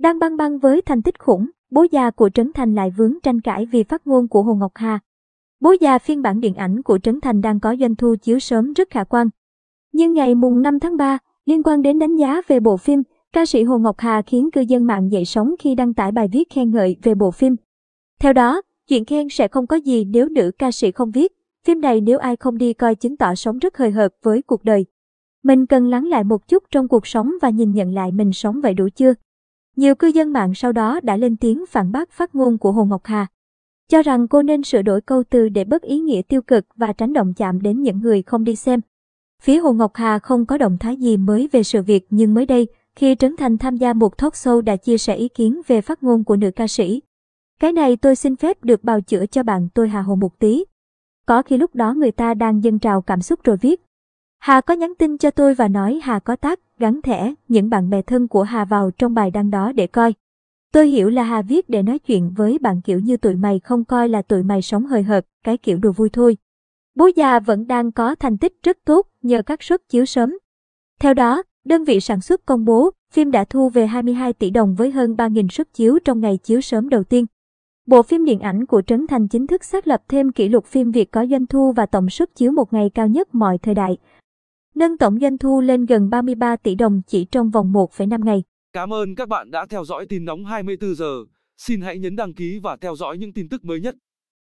Đang băng băng với thành tích khủng, bố già của Trấn Thành lại vướng tranh cãi vì phát ngôn của Hồ Ngọc Hà. Bố già phiên bản điện ảnh của Trấn Thành đang có doanh thu chiếu sớm rất khả quan. Nhưng ngày mùng 5 tháng 3, liên quan đến đánh giá về bộ phim, ca sĩ Hồ Ngọc Hà khiến cư dân mạng dậy sóng khi đăng tải bài viết khen ngợi về bộ phim. Theo đó, chuyện khen sẽ không có gì nếu nữ ca sĩ không viết, phim này nếu ai không đi coi chứng tỏ sống rất hời hợt với cuộc đời. Mình cần lắng lại một chút trong cuộc sống và nhìn nhận lại mình sống vậy đủ chưa? Nhiều cư dân mạng sau đó đã lên tiếng phản bác phát ngôn của Hồ Ngọc Hà, cho rằng cô nên sửa đổi câu từ để bớt ý nghĩa tiêu cực và tránh động chạm đến những người không đi xem. Phía Hồ Ngọc Hà không có động thái gì mới về sự việc nhưng mới đây, khi Trấn Thành tham gia một talk show đã chia sẻ ý kiến về phát ngôn của nữ ca sĩ. Cái này tôi xin phép được bào chữa cho bạn tôi Hà Hồ một tí. Có khi lúc đó người ta đang dâng trào cảm xúc rồi viết, Hà có nhắn tin cho tôi và nói Hà có tác, gắn thẻ, những bạn bè thân của Hà vào trong bài đăng đó để coi. Tôi hiểu là Hà viết để nói chuyện với bạn kiểu như tụi mày không coi là tụi mày sống hời hợt, cái kiểu đồ vui thôi. Bố già vẫn đang có thành tích rất tốt nhờ các suất chiếu sớm. Theo đó, đơn vị sản xuất công bố, phim đã thu về 22 tỷ đồng với hơn 3.000 suất chiếu trong ngày chiếu sớm đầu tiên. Bộ phim điện ảnh của Trấn Thành chính thức xác lập thêm kỷ lục phim Việt có doanh thu và tổng suất chiếu một ngày cao nhất mọi thời đại, nâng tổng doanh thu lên gần 33 tỷ đồng chỉ trong vòng 1,5 ngày. Cảm ơn các bạn đã theo dõi tin nóng 24 giờ. Xin hãy nhấn đăng ký và theo dõi những tin tức mới nhất.